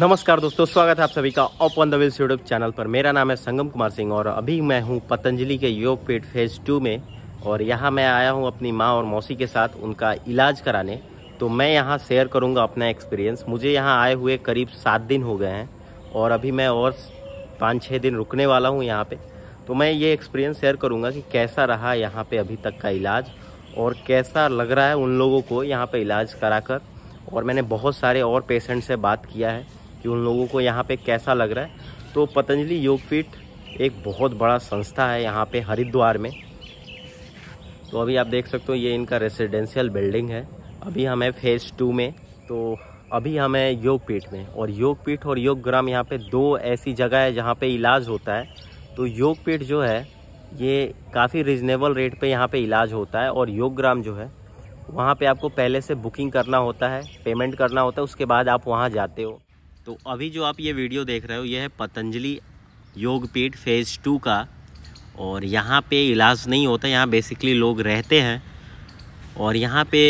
नमस्कार दोस्तों स्वागत है आप सभी का open the wills YouTube channel पर मेरा नाम है संगम कुमार सिंह और अभी मैं हूं पतंजलि के योग पेट फेज टू में और यहां मैं आया हूं अपनी माँ और मौसी के साथ उनका इलाज कराने तो मैं यहां शेयर करूंगा अपना एक्सपीरियंस मुझे यहां आए हुए करीब सात दिन हो गए हैं और अभी मैं और पाँच छः दिन रुकने वाला हूँ यहाँ पर तो मैं ये एक्सपीरियंस शेयर करूँगा कि कैसा रहा यहाँ पर अभी तक का इलाज और कैसा लग रहा है उन लोगों को यहाँ पर इलाज करा कर और मैंने बहुत सारे और पेशेंट से बात किया है कि उन लोगों को यहाँ पे कैसा लग रहा है तो पतंजलि योगपीठ एक बहुत बड़ा संस्था है यहाँ पे हरिद्वार में तो अभी आप देख सकते हो ये इनका रेसिडेंशियल बिल्डिंग है अभी हमें फेज़ टू में तो अभी हमें योगपीठ में और योगपीठ और योग ग्राम यहाँ पे दो ऐसी जगह है जहाँ पे इलाज होता है तो योगपीठ जो है ये काफ़ी रिजनेबल रेट पे यहाँ पे इलाज होता है और योग ग्राम जो है वहाँ पे आपको पहले से बुकिंग करना होता है पेमेंट करना होता है उसके बाद आप वहाँ जाते हो तो अभी जो आप ये वीडियो देख रहे हो ये है पतंजलि योगपीठ फेज़ टू का और यहाँ पे इलाज नहीं होता यहाँ बेसिकली लोग रहते हैं और यहाँ पे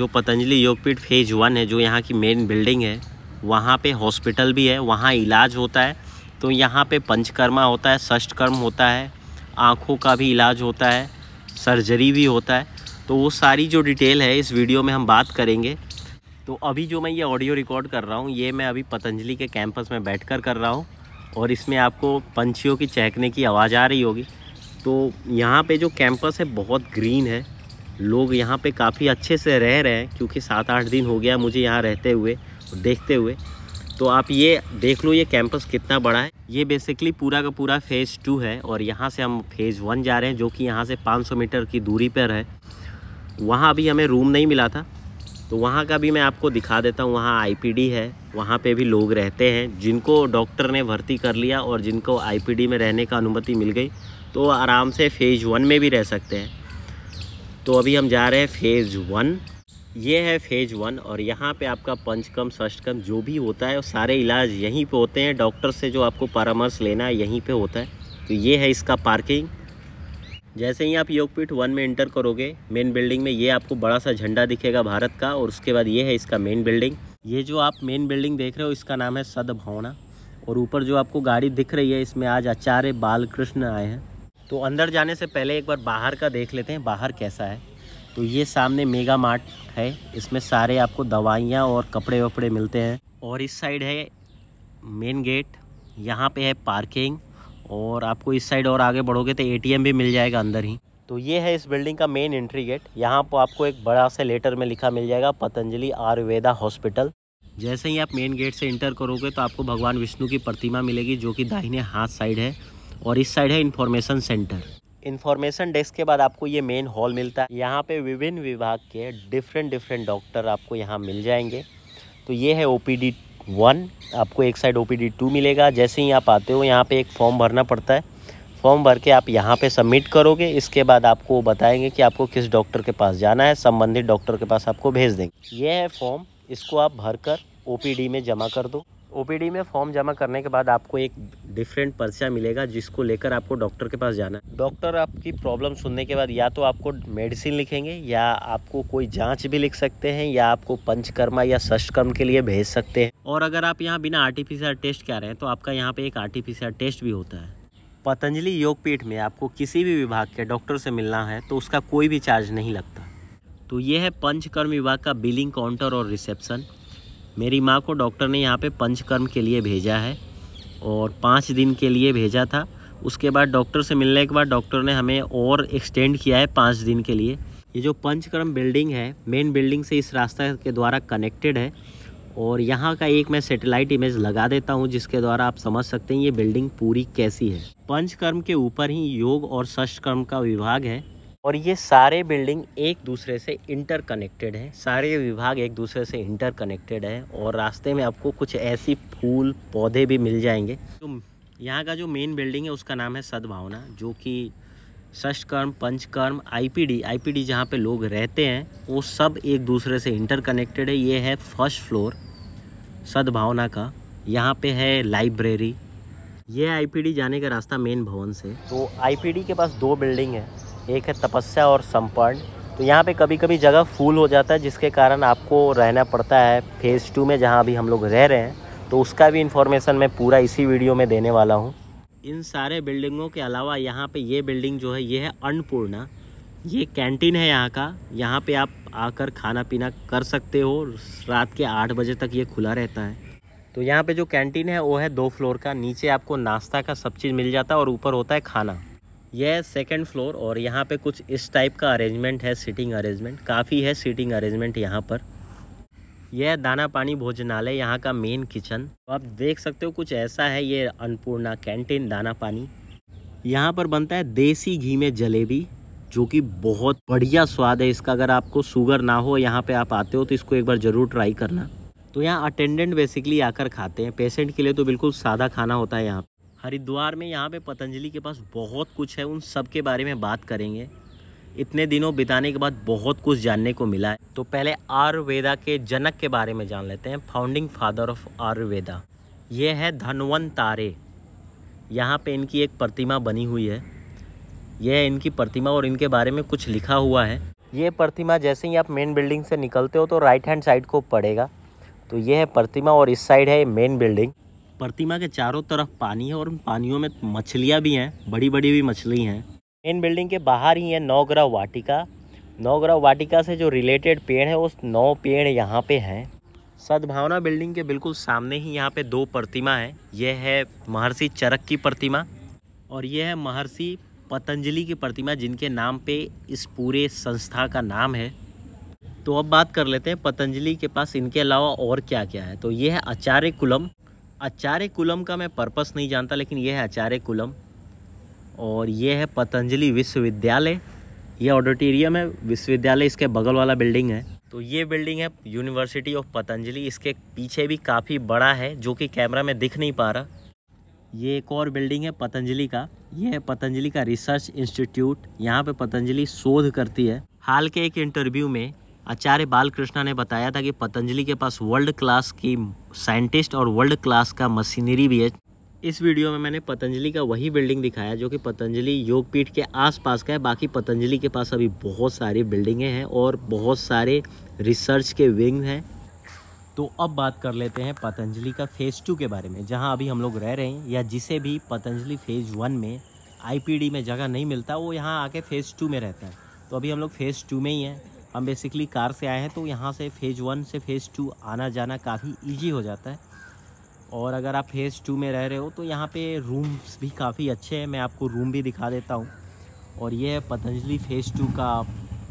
जो पतंजलि योगपीठ फेज़ वन है जो यहाँ की मेन बिल्डिंग है वहाँ पे हॉस्पिटल भी है वहाँ इलाज होता है तो यहाँ पे पंचकर्मा होता है षष्ठकर्म होता है आँखों का भी इलाज होता है सर्जरी भी होता है तो वो सारी जो डिटेल है इस वीडियो में हम बात करेंगे तो अभी जो मैं ये ऑडियो रिकॉर्ड कर रहा हूँ ये मैं अभी पतंजलि के कैंपस में बैठ कर, कर रहा हूँ और इसमें आपको पंछियों की चहकने की आवाज़ आ रही होगी तो यहाँ पर जो कैंपस है बहुत ग्रीन है लोग यहाँ पे काफ़ी अच्छे से रह रहे हैं क्योंकि सात आठ दिन हो गया मुझे यहाँ रहते हुए देखते हुए तो आप ये देख लो ये कैंपस कितना बड़ा है ये बेसिकली पूरा का पूरा फेज़ टू है और यहाँ से हम फेज़ वन जा रहे हैं जो कि यहाँ से 500 मीटर की दूरी पर है वहाँ अभी हमें रूम नहीं मिला था तो वहाँ का भी मैं आपको दिखा देता हूँ वहाँ आईपीडी है वहाँ पे भी लोग रहते हैं जिनको डॉक्टर ने भर्ती कर लिया और जिनको आईपीडी में रहने का अनुमति मिल गई तो आराम से फेज़ वन में भी रह सकते हैं तो अभी हम जा रहे हैं फेज़ वन ये है फेज़ वन और यहाँ पे आपका पंचकम षष्टकम जो भी होता है वो सारे इलाज यहीं पे होते हैं डॉक्टर से जो आपको परामर्श लेना है यहीं पे होता है तो ये है इसका पार्किंग जैसे ही आप योगपीठ वन में एंटर करोगे मेन बिल्डिंग में ये आपको बड़ा सा झंडा दिखेगा भारत का और उसके बाद ये है इसका मेन बिल्डिंग ये जो आप मेन बिल्डिंग देख रहे हो इसका नाम है सद्भावना और ऊपर जो आपको गाड़ी दिख रही है इसमें आज आचार्य बालकृष्ण आए हैं तो अंदर जाने से पहले एक बार बाहर का देख लेते हैं बाहर कैसा है तो ये सामने मेगा मार्ट है इसमें सारे आपको दवाइयाँ और कपड़े वपड़े मिलते हैं और इस साइड है मेन गेट यहाँ पे है पार्किंग और आपको इस साइड और आगे बढ़ोगे तो ए भी मिल जाएगा अंदर ही तो ये है इस बिल्डिंग का मेन एंट्री गेट यहाँ पर आपको एक बड़ा सा लेटर में लिखा मिल जाएगा पतंजलि आयुर्वेदा हॉस्पिटल जैसे ही आप मेन गेट से इंटर करोगे तो आपको भगवान विष्णु की प्रतिमा मिलेगी जो कि दाहिने हाथ साइड है और इस साइड है इन्फॉर्मेशन सेंटर इन्फॉर्मेशन डेस्क के बाद आपको ये मेन हॉल मिलता है यहाँ पे विभिन्न विभाग के डिफरेंट डिफरेंट डॉक्टर आपको यहाँ मिल जाएंगे तो ये है ओ पी वन आपको एक साइड ओ पी मिलेगा जैसे ही आप आते हो यहाँ पर एक फॉर्म भरना पड़ता है फॉर्म भर के आप यहाँ पे सबमिट करोगे इसके बाद आपको बताएंगे कि आपको किस डॉक्टर के पास जाना है संबंधित डॉक्टर के पास आपको भेज देंगे यह है फॉर्म इसको आप भर कर ओ में जमा कर दो ओ में फॉर्म जमा करने के बाद आपको एक डिफरेंट पर्चा मिलेगा जिसको लेकर आपको डॉक्टर के पास जाना है डॉक्टर आपकी प्रॉब्लम सुनने के बाद या तो आपको मेडिसिन लिखेंगे या आपको कोई जांच भी लिख सकते हैं या आपको पंचकर्मा या कर्म के लिए भेज सकते हैं और अगर आप यहाँ बिना आर टेस्ट के आ रहे हैं तो आपका यहाँ पर एक आर टेस्ट भी होता है पतंजलि योगपीठ में आपको किसी भी विभाग के डॉक्टर से मिलना है तो उसका कोई भी चार्ज नहीं लगता तो ये है पंचकर्म विभाग का बिलिंग काउंटर और रिसेप्शन मेरी माँ को डॉक्टर ने यहाँ पे पंचकर्म के लिए भेजा है और पाँच दिन के लिए भेजा था उसके बाद डॉक्टर से मिलने के बाद डॉक्टर ने हमें और एक्सटेंड किया है पाँच दिन के लिए ये जो पंचकर्म बिल्डिंग है मेन बिल्डिंग से इस रास्ता के द्वारा कनेक्टेड है और यहाँ का एक मैं सैटेलाइट इमेज लगा देता हूँ जिसके द्वारा आप समझ सकते हैं ये बिल्डिंग पूरी कैसी है पंचकर्म के ऊपर ही योग और सष्टकर्म का विभाग है और ये सारे बिल्डिंग एक दूसरे से इंटरकनेक्टेड है सारे विभाग एक दूसरे से इंटरकनेक्टेड है और रास्ते में आपको कुछ ऐसी फूल पौधे भी मिल जाएंगे तो यहाँ का जो मेन बिल्डिंग है उसका नाम है सद्भावना जो कि षष्टकर्म पंचकर्म आईपीडी आईपीडी जहाँ पे लोग रहते हैं वो सब एक दूसरे से इंटरकनेक्टेड है ये है फर्स्ट फ्लोर सद्भावना का यहाँ पे है लाइब्रेरी ये आईपीडी जाने का रास्ता मेन भवन से तो आईपीडी के पास दो बिल्डिंग है एक है तपस्या और संपर्ण तो यहाँ पे कभी कभी जगह फूल हो जाता है जिसके कारण आपको रहना पड़ता है फेज़ टू में जहाँ अभी हम लोग रह रहे हैं तो उसका भी इन्फॉर्मेशन मैं पूरा इसी वीडियो में देने वाला हूँ इन सारे बिल्डिंगों के अलावा यहाँ पे ये बिल्डिंग जो है ये है अन्नपूर्णा ये कैंटीन है यहाँ का यहाँ पे आप आकर खाना पीना कर सकते हो रात के आठ बजे तक ये खुला रहता है तो यहाँ पे जो कैंटीन है वो है दो फ्लोर का नीचे आपको नाश्ता का सब चीज़ मिल जाता है और ऊपर होता है खाना यह सेकंड फ्लोर और यहाँ पे कुछ इस टाइप का अरेंजमेंट है सीटिंग अरेंजमेंट काफ़ी है सीटिंग अरेंजमेंट यहाँ पर यह दाना पानी भोजनालय यहाँ का मेन किचन तो आप देख सकते हो कुछ ऐसा है ये अन्नपूर्णा कैंटीन दाना पानी यहाँ पर बनता है देसी घी में जलेबी जो कि बहुत बढ़िया स्वाद है इसका अगर आपको शुगर ना हो यहाँ पे आप आते हो तो इसको एक बार ज़रूर ट्राई करना तो यहाँ अटेंडेंट बेसिकली आकर खाते हैं पेशेंट के लिए तो बिल्कुल सादा खाना होता है यहाँ हरिद्वार में यहाँ पे पतंजलि के पास बहुत कुछ है उन सब के बारे में बात करेंगे इतने दिनों बिताने के बाद बहुत कुछ जानने को मिला है तो पहले आयुर्वेदा के जनक के बारे में जान लेते हैं फाउंडिंग फादर ऑफ आयुर्वेदा ये है धनवन तारे यहाँ पे इनकी एक प्रतिमा बनी हुई है यह है इनकी प्रतिमा और इनके बारे में कुछ लिखा हुआ है ये प्रतिमा जैसे ही आप मेन बिल्डिंग से निकलते हो तो राइट हैंड साइड को पड़ेगा तो ये है प्रतिमा और इस साइड है मेन बिल्डिंग प्रतिमा के चारों तरफ पानी है और उन पानियों में मछलियाँ भी हैं बड़ी बड़ी भी मछली हैं मेन बिल्डिंग के बाहर ही है नौग्रह वाटिका नौग्रह वाटिका से जो रिलेटेड पेड़ है उस नौ पेड़ यहाँ पे हैं सद्भावना बिल्डिंग के बिल्कुल सामने ही यहाँ पे दो प्रतिमा है यह है महर्षि चरक की प्रतिमा और यह है महर्षि पतंजलि की प्रतिमा जिनके नाम पे इस पूरे संस्था का नाम है तो अब बात कर लेते हैं पतंजलि के पास इनके अलावा और क्या क्या है तो यह है आचार्य कुलम आचार्य कुलम का मैं पर्पस नहीं जानता लेकिन यह है आचार्य कुलम और यह है पतंजलि विश्वविद्यालय यह ऑडिटोरियम है विश्वविद्यालय इसके बगल वाला बिल्डिंग है तो ये बिल्डिंग है यूनिवर्सिटी ऑफ पतंजलि इसके पीछे भी काफ़ी बड़ा है जो कि कैमरा में दिख नहीं पा रहा ये एक और बिल्डिंग है पतंजलि का यह है पतंजलि का रिसर्च इंस्टीट्यूट यहाँ पे पतंजलि शोध करती है हाल के एक इंटरव्यू में आचार्य बालकृष्णा ने बताया था कि पतंजलि के पास वर्ल्ड क्लास की साइंटिस्ट और वर्ल्ड क्लास का मशीनरी भी है इस वीडियो में मैंने पतंजलि का वही बिल्डिंग दिखाया जो कि पतंजलि योगपीठ के आसपास का है बाकी पतंजलि के पास अभी बहुत सारी बिल्डिंगें हैं और बहुत सारे रिसर्च के विंग हैं तो अब बात कर लेते हैं पतंजलि का फेज़ टू के बारे में जहां अभी हम लोग रह रहे हैं या जिसे भी पतंजलि फेज़ वन में आईपीडी में जगह नहीं मिलता वो यहाँ आके फ़ेज़ टू में रहता है तो अभी हम लोग फ़ेज़ टू में ही हैं हम बेसिकली कार से आए हैं तो यहाँ से फेज़ वन से फेज़ टू आना जाना काफ़ी ईजी हो जाता है और अगर आप फेज़ टू में रह रहे हो तो यहाँ पे रूम्स भी काफ़ी अच्छे हैं मैं आपको रूम भी दिखा देता हूँ और ये है पतंजलि फेज़ टू का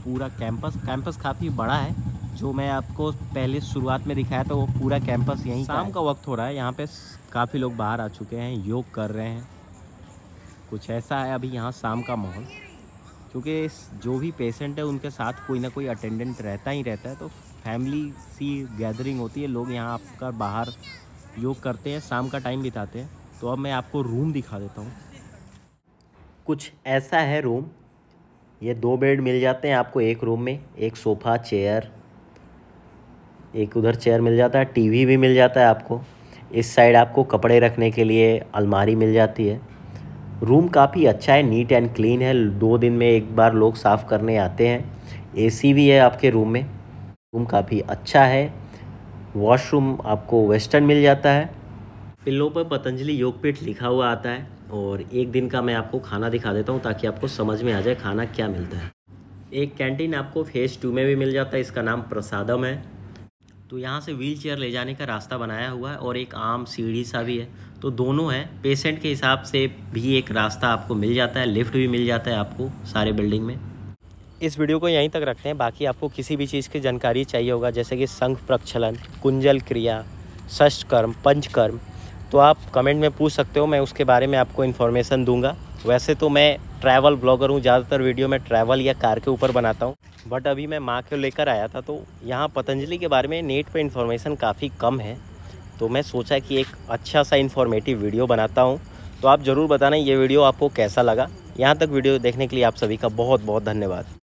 पूरा कैंपस कैंपस काफ़ी बड़ा है जो मैं आपको पहले शुरुआत में दिखाया था वो पूरा कैंपस यहीं शाम का वक्त हो रहा है यहाँ पे काफ़ी लोग बाहर आ चुके हैं योग कर रहे हैं कुछ ऐसा है अभी यहाँ शाम का माहौल क्योंकि जो भी पेशेंट है उनके साथ कोई ना कोई अटेंडेंट रहता ही रहता है तो फैमिली सी गैदरिंग होती है लोग यहाँ आपका बाहर योग करते हैं शाम का टाइम बिताते हैं तो अब मैं आपको रूम दिखा देता हूँ कुछ ऐसा है रूम ये दो बेड मिल जाते हैं आपको एक रूम में एक सोफ़ा चेयर एक उधर चेयर मिल जाता है टीवी भी मिल जाता है आपको इस साइड आपको कपड़े रखने के लिए अलमारी मिल जाती है रूम काफ़ी अच्छा है नीट एंड क्लीन है दो दिन में एक बार लोग साफ़ करने आते हैं एसी भी है आपके रूम में रूम काफ़ी अच्छा है वॉशरूम आपको वेस्टर्न मिल जाता है पिल्लों पर पतंजलि योगपीठ लिखा हुआ आता है और एक दिन का मैं आपको खाना दिखा देता हूँ ताकि आपको समझ में आ जाए खाना क्या मिलता है एक कैंटीन आपको फेज़ टू में भी मिल जाता है इसका नाम प्रसादम है तो यहाँ से व्हील चेयर ले जाने का रास्ता बनाया हुआ है और एक आम सीढ़ी सा भी है तो दोनों है पेशेंट के हिसाब से भी एक रास्ता आपको मिल जाता है लिफ्ट भी मिल जाता है आपको सारे बिल्डिंग में इस वीडियो को यहीं तक रखते हैं बाकी आपको किसी भी चीज़ की जानकारी चाहिए होगा जैसे कि संघ प्रक्षलन कुंजल क्रिया षष्टकर्म पंचकर्म तो आप कमेंट में पूछ सकते हो मैं उसके बारे में आपको इन्फॉर्मेशन दूंगा वैसे तो मैं ट्रैवल ब्लॉगर हूँ ज़्यादातर वीडियो मैं ट्रैवल या कार के ऊपर बनाता हूँ बट अभी मैं माँ को लेकर आया था तो यहाँ पतंजलि के बारे में नेट पर इन्फॉर्मेशन काफ़ी कम है तो मैं सोचा कि एक अच्छा सा इन्फॉर्मेटिव वीडियो बनाता हूँ तो आप ज़रूर बताना ये वीडियो आपको कैसा लगा यहाँ तक वीडियो देखने के लिए आप सभी का बहुत बहुत धन्यवाद